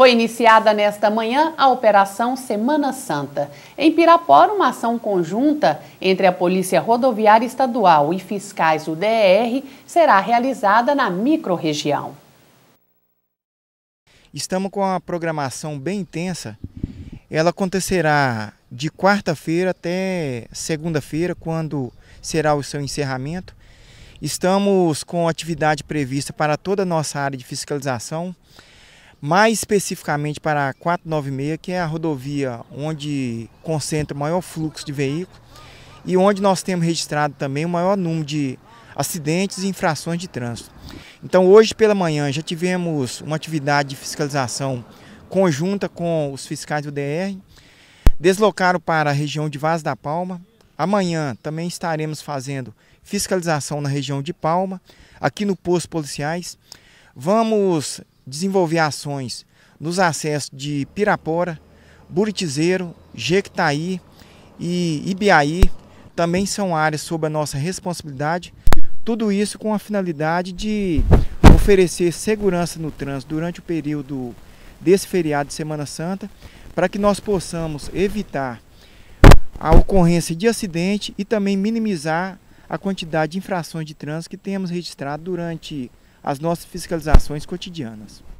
Foi iniciada nesta manhã a Operação Semana Santa. Em Pirapora, uma ação conjunta entre a Polícia Rodoviária Estadual e fiscais do será realizada na microrregião. Estamos com uma programação bem intensa. Ela acontecerá de quarta-feira até segunda-feira, quando será o seu encerramento. Estamos com atividade prevista para toda a nossa área de fiscalização mais especificamente para a 496, que é a rodovia onde concentra o maior fluxo de veículos e onde nós temos registrado também o maior número de acidentes e infrações de trânsito. Então, hoje pela manhã já tivemos uma atividade de fiscalização conjunta com os fiscais do DR, deslocaram para a região de Vaz da Palma. Amanhã também estaremos fazendo fiscalização na região de Palma, aqui no posto policiais. Vamos desenvolver ações nos acessos de Pirapora, Buritizeiro, Jequitaí e Ibiaí, também são áreas sob a nossa responsabilidade. Tudo isso com a finalidade de oferecer segurança no trânsito durante o período desse feriado de Semana Santa, para que nós possamos evitar a ocorrência de acidente e também minimizar a quantidade de infrações de trânsito que temos registrado durante as nossas fiscalizações cotidianas.